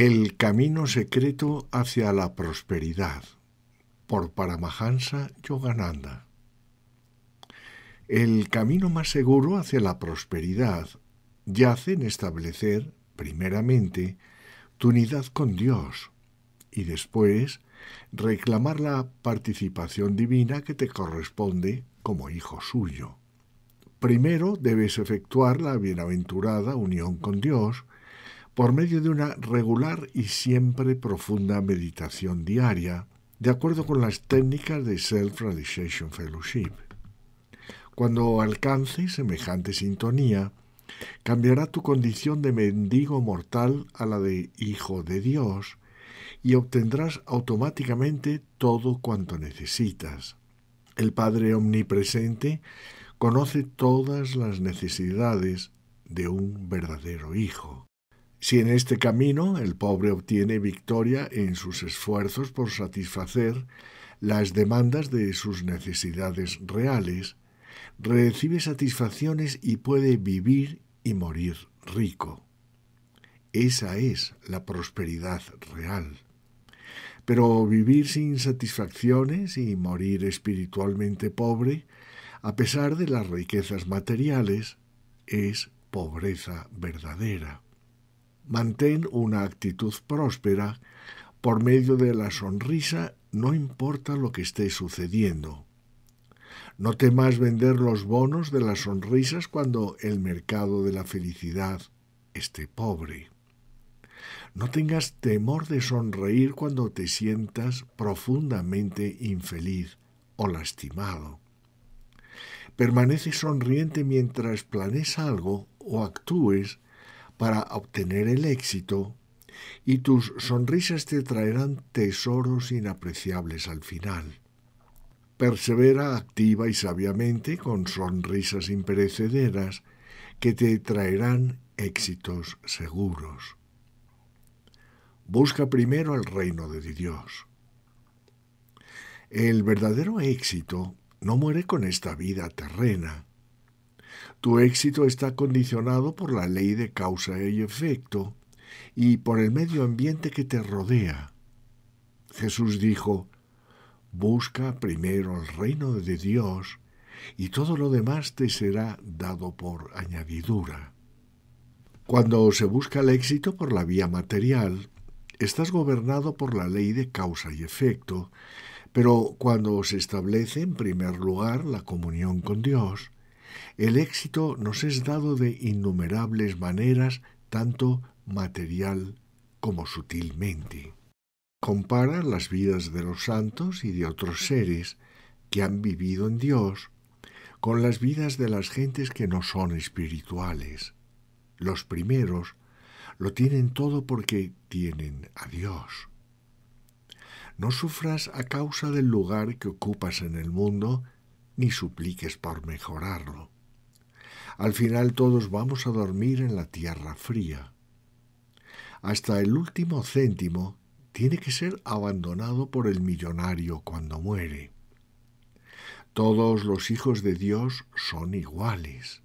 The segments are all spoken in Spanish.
El camino secreto hacia la prosperidad por Paramahansa Yogananda. El camino más seguro hacia la prosperidad yace en establecer, primeramente, tu unidad con Dios y después reclamar la participación divina que te corresponde como hijo suyo. Primero debes efectuar la bienaventurada unión con Dios, por medio de una regular y siempre profunda meditación diaria, de acuerdo con las técnicas de Self-Realization Fellowship. Cuando alcances semejante sintonía, cambiará tu condición de mendigo mortal a la de hijo de Dios y obtendrás automáticamente todo cuanto necesitas. El Padre Omnipresente conoce todas las necesidades de un verdadero hijo. Si en este camino el pobre obtiene victoria en sus esfuerzos por satisfacer las demandas de sus necesidades reales, recibe satisfacciones y puede vivir y morir rico. Esa es la prosperidad real. Pero vivir sin satisfacciones y morir espiritualmente pobre, a pesar de las riquezas materiales, es pobreza verdadera. Mantén una actitud próspera por medio de la sonrisa, no importa lo que esté sucediendo. No temas vender los bonos de las sonrisas cuando el mercado de la felicidad esté pobre. No tengas temor de sonreír cuando te sientas profundamente infeliz o lastimado. Permanece sonriente mientras planes algo o actúes para obtener el éxito y tus sonrisas te traerán tesoros inapreciables al final. Persevera activa y sabiamente con sonrisas imperecederas que te traerán éxitos seguros. Busca primero el reino de Dios. El verdadero éxito no muere con esta vida terrena, tu éxito está condicionado por la ley de causa y efecto y por el medio ambiente que te rodea. Jesús dijo, Busca primero el reino de Dios y todo lo demás te será dado por añadidura. Cuando se busca el éxito por la vía material, estás gobernado por la ley de causa y efecto, pero cuando se establece en primer lugar la comunión con Dios, el éxito nos es dado de innumerables maneras, tanto material como sutilmente. Compara las vidas de los santos y de otros seres que han vivido en Dios con las vidas de las gentes que no son espirituales. Los primeros lo tienen todo porque tienen a Dios. No sufras a causa del lugar que ocupas en el mundo ni supliques por mejorarlo. Al final todos vamos a dormir en la tierra fría. Hasta el último céntimo tiene que ser abandonado por el millonario cuando muere. Todos los hijos de Dios son iguales.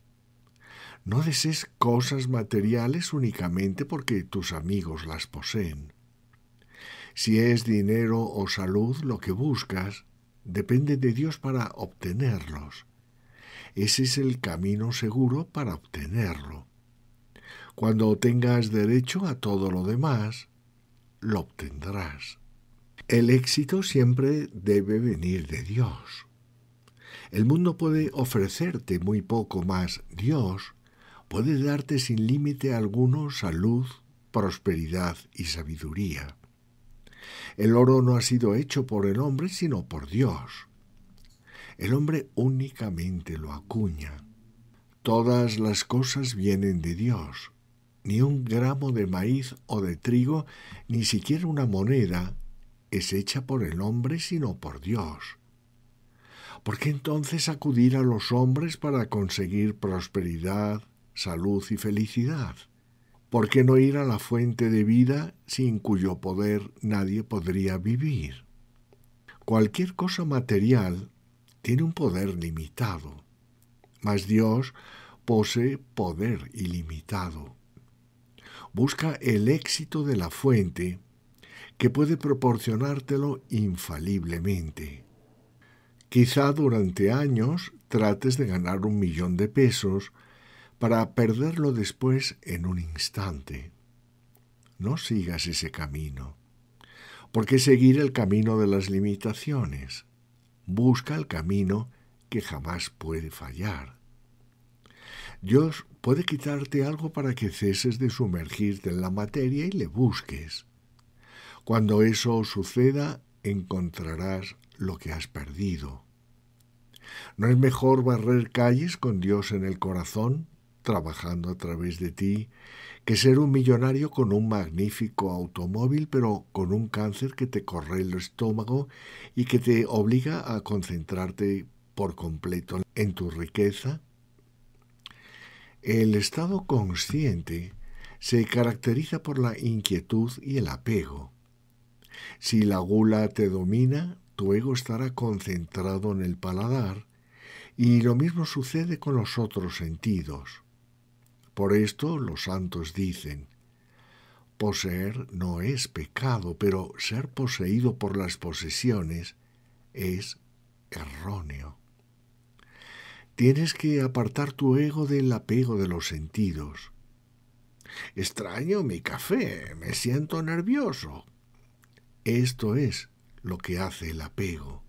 No desees cosas materiales únicamente porque tus amigos las poseen. Si es dinero o salud lo que buscas, depende de Dios para obtenerlos. Ese es el camino seguro para obtenerlo. Cuando tengas derecho a todo lo demás, lo obtendrás. El éxito siempre debe venir de Dios. El mundo puede ofrecerte muy poco más. Dios puede darte sin límite alguno salud, prosperidad y sabiduría. El oro no ha sido hecho por el hombre, sino por Dios. El hombre únicamente lo acuña. Todas las cosas vienen de Dios. Ni un gramo de maíz o de trigo, ni siquiera una moneda, es hecha por el hombre, sino por Dios. ¿Por qué entonces acudir a los hombres para conseguir prosperidad, salud y felicidad? ¿Por qué no ir a la fuente de vida sin cuyo poder nadie podría vivir? Cualquier cosa material tiene un poder limitado, mas Dios posee poder ilimitado. Busca el éxito de la fuente que puede proporcionártelo infaliblemente. Quizá durante años trates de ganar un millón de pesos para perderlo después en un instante. No sigas ese camino. ¿Por qué seguir el camino de las limitaciones? Busca el camino que jamás puede fallar. Dios puede quitarte algo para que ceses de sumergirte en la materia y le busques. Cuando eso suceda, encontrarás lo que has perdido. ¿No es mejor barrer calles con Dios en el corazón? trabajando a través de ti que ser un millonario con un magnífico automóvil, pero con un cáncer que te corre el estómago y que te obliga a concentrarte por completo en tu riqueza? El estado consciente se caracteriza por la inquietud y el apego. Si la gula te domina, tu ego estará concentrado en el paladar, y lo mismo sucede con los otros sentidos. Por esto los santos dicen, poseer no es pecado, pero ser poseído por las posesiones es erróneo. Tienes que apartar tu ego del apego de los sentidos. Extraño mi café, me siento nervioso. Esto es lo que hace el apego.